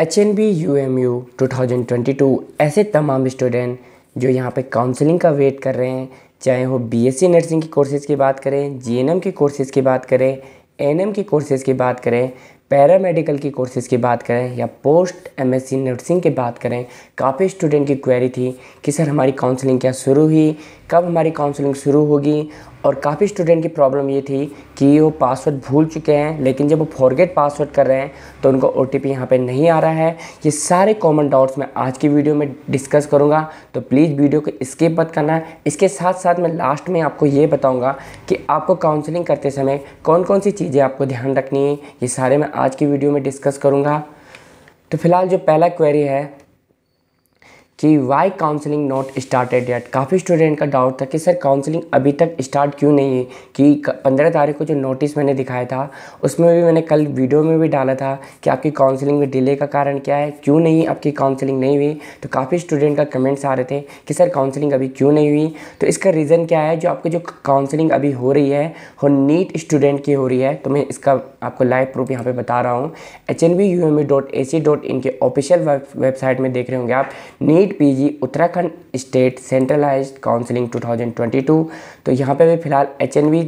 H N B U M U two thousand twenty two ऐसे तमाम student जो यहाँ पे काउंसलिंग का वेट कर रहे हैं चाहे वो बी एस सी नर्सिंग की कोर्सेज़ की बात करें जी एन एम की कोर्सेज़ की बात करें एन एम की कोर्सेज़ की बात करें पैरामेडिकल की कोर्सेज़ की बात करें या पोस्ट एमएससी नर्सिंग की बात करें काफ़ी स्टूडेंट की क्वेरी थी कि सर हमारी काउंसलिंग क्या शुरू हुई कब हमारी काउंसलिंग शुरू होगी और काफ़ी स्टूडेंट की प्रॉब्लम ये थी कि वो पासवर्ड भूल चुके हैं लेकिन जब वो फॉरगेट पासवर्ड कर रहे हैं तो उनको ओ टी पी यहाँ पर नहीं आ रहा है ये सारे कॉमन डाउट्स मैं आज की वीडियो में डिस्कस करूँगा तो प्लीज़ वीडियो को स्किप मत करना इसके साथ साथ मैं लास्ट में आपको ये बताऊँगा कि आपको काउंसलिंग करते समय कौन कौन सी चीज़ें आपको ध्यान रखनी है ये सारे मैं आज की वीडियो में डिस्कस करूँगा तो फिलहाल जो पहला क्वेरी है कि why counselling not started yet काफ़ी स्टूडेंट का डाउट था कि सर काउंसलिंग अभी तक स्टार्ट क्यों नहीं है कि पंद्रह तारीख को जो नोटिस मैंने दिखाया था उसमें भी मैंने कल वीडियो में भी डाला था कि आपकी काउंसलिंग में डिले का कारण क्या है क्यों नहीं आपकी काउंसलिंग नहीं हुई तो काफ़ी स्टूडेंट का कमेंट्स आ रहे थे कि सर काउंसलिंग अभी क्यों नहीं हुई तो इसका रीज़न क्या है जो आपकी जो काउंसलिंग अभी हो रही है वो नीट स्टूडेंट की हो रही है तो मैं इसका आपको लाइव प्रूफ यहाँ पर बता रहा हूँ H N B U M dot A C dot के ऑफिशियल वेबसाइट में देख रहे होंगे आप NEET NEET PG Uttarakhand state centralise counselling 2022 तो यहाँ पे भी फिलहाल एच एन वी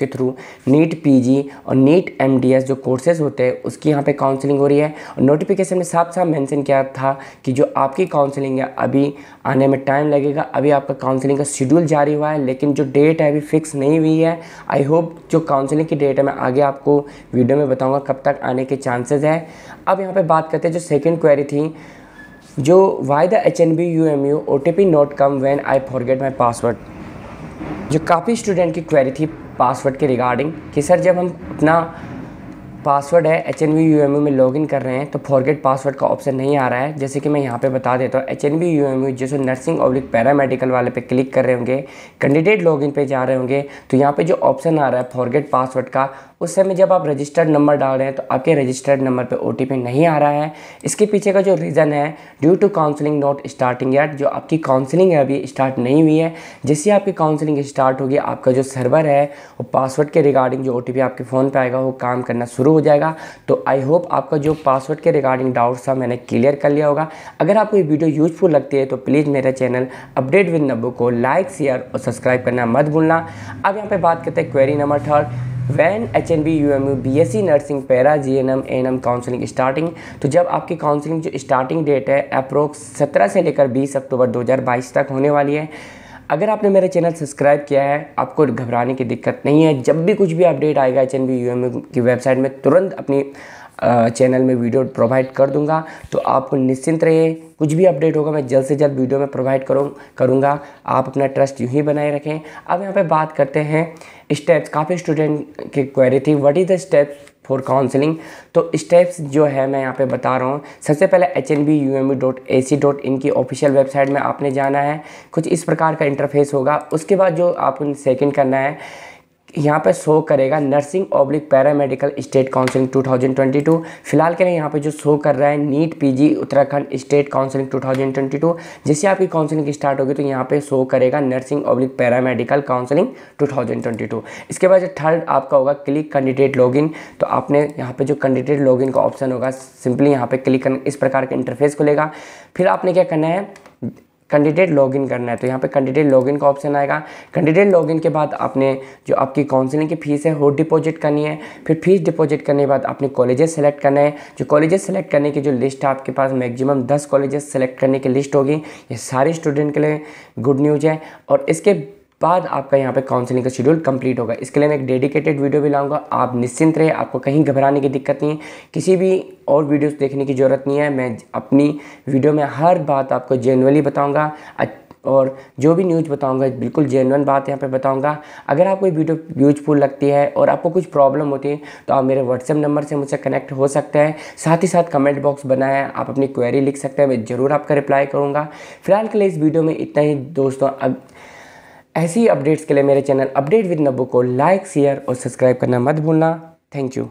के थ्रू नीट पीजी और नीट एमडीएस जो कोर्सेज होते हैं उसकी यहाँ पे काउंसलिंग हो रही है और नोटिफिकेशन में साफ साफ मेंशन किया था कि जो आपकी काउंसलिंग है अभी आने में टाइम लगेगा अभी आपका काउंसलिंग का शेड्यूल जारी हुआ है लेकिन जो डेट है अभी फिक्स नहीं हुई है आई होप जो काउंसलिंग की डेट है मैं आगे आपको वीडियो में बताऊँगा कब तक आने के चांसेज है अब यहाँ पर बात करते हैं जो सेकेंड क्वेरी थी जो why the H N B U M U O T P not come when I forget my password जो काफ़ी स्टूडेंट की क्वेरी थी पासवर्ड के रिगार्डिंग कि सर जब हम अपना पासवर्ड है एच एन वी में लॉगिन कर रहे हैं तो फॉरगेट पासवर्ड का ऑप्शन नहीं आ रहा है जैसे कि मैं यहाँ पे बता देता हूँ एच एन वी यू जैसे नर्सिंग ऑब्लिक पैरामेडिकल वाले पे क्लिक कर रहे होंगे कैंडिडेट लॉगिन पे जा रहे होंगे तो यहाँ पे जो ऑप्शन आ रहा है फॉरगेट पासवर्ड का उस समय जब आप रजिस्टर्ड नंबर डाल रहे हैं तो आपके रजिस्टर्ड नंबर पर ओ नहीं आ रहा है इसके पीछे का जो रीज़न है due to counselling not starting at जो आपकी काउंसलिंग है अभी स्टार्ट नहीं हुई है जैसे आपकी काउंसलिंग स्टार्ट होगी आपका जो सर्वर है वो पासवर्ड के रिगार्डिंग जो ओ आपके फ़ोन पर आएगा वो काम करना शुरू शुरू हो जाएगा तो आई होप आपका जो पासवर्ड के रिगार्डिंग डाउट था मैंने क्लियर कर लिया होगा अगर आपको ये वीडियो यूजफुल लगती है तो प्लीज़ मेरा चैनल अपडेट विद नब्बू को लाइक शेयर और सब्सक्राइब करना मत भूलना अब यहाँ पर बात करते हैं query number third when H N B U M U B S C nursing para G N M N M counselling starting तो जब आपकी काउंसिलिंग जो स्टार्टिंग डेट है अप्रोक्स सत्रह से लेकर बीस अक्टूबर दो हज़ार बाईस तक होने वाली है अगर आपने मेरा चैनल सब्सक्राइब किया है आपको घबराने की दिक्कत नहीं है जब भी कुछ भी अपडेट आएगा H N B U M की वेबसाइट में तुरंत अपनी चैनल में वीडियो प्रोवाइड कर दूंगा तो आप निश्चिंत रहिए कुछ भी अपडेट होगा मैं जल्द से जल्द वीडियो में प्रोवाइड करूँ करूँगा आप अपना ट्रस्ट यूँ ही बनाए रखें अब यहाँ पर बात करते हैं स्टेप्स काफ़ी स्टूडेंट की क्वेरी थी what is the steps for counselling तो स्टेप्स जो है मैं यहाँ पे बता रहा हूँ सबसे पहले H N B U M dot A C dot in की ऑफिशियल वेबसाइट में आपने जाना है कुछ इस प्रकार का इंटरफेस होगा उसके बाद जो आप सेकेंड करना है यहाँ पे शो करेगा nursing oblique paramedical state counselling 2022 फिलहाल के लिए यहाँ पे जो शो कर रहा है NEET PG Uttarakhand state counselling 2022 जैसे आपकी काउंसिलिंग स्टार्ट होगी तो यहाँ पे शो करेगा नर्सिंग ऑब्लिक पैरामेडिकल काउंसिलिंग 2022 इसके बाद जो थर्ड आपका होगा क्लिक कैंडिडेट लॉग तो आपने यहाँ पर जो कैंडिडेट लॉग का ऑप्शन होगा सिंपली यहाँ पर क्लिक इस प्रकार का इंटरफेस खुलेगा फिर आपने क्या करना है कैंडिडेट लॉगिन करना है तो यहाँ पे कैंडिडेट लॉगिन का ऑप्शन आएगा कैंडिडेट लॉगिन के बाद आपने जो आपकी काउंसलिंग की फ़ीस है वो डिपॉजिट करनी है फिर फीस डिपॉजिट करने के बाद आपने कॉलेजेस सेलेक्ट करना है जो कॉलेजेस सेलेक्ट करने की जो लिस्ट है आपके पास मैक्सिमम दस कॉलेजेस सेलेक्ट करने की लिस्ट होगी ये सारे स्टूडेंट के लिए गुड न्यूज़ है और इसके बाद आपका यहाँ पे काउंसलिंग का शेड्यूल कंप्लीट होगा इसके लिए मैं एक डेडिकेटेड वीडियो भी लाऊंगा आप निश्चिंत रहे आपको कहीं घबराने की दिक्कत नहीं है किसी भी और वीडियोस देखने की ज़रूरत नहीं है मैं अपनी वीडियो में हर बात आपको जेनुअली बताऊँगा और जो भी न्यूज़ बताऊंगा बिल्कुल जेनवन बात यहाँ पर बताऊँगा अगर आपको वीडियो यूजफुल लगती है और आपको कुछ प्रॉब्लम होती है तो आप मेरे व्हाट्सएप नंबर से मुझसे कनेक्ट हो सकते हैं साथ ही साथ कमेंट बॉक्स बना आप अपनी क्वेरी लिख सकते हैं मैं ज़रूर आपका रिप्लाई करूँगा फिलहाल के लिए इस वीडियो में इतना ही दोस्तों अब ऐसी अपडेट्स के लिए मेरे चैनल अपडेट विद नब्बू को लाइक शेयर और सब्सक्राइब करना मत भूलना थैंक यू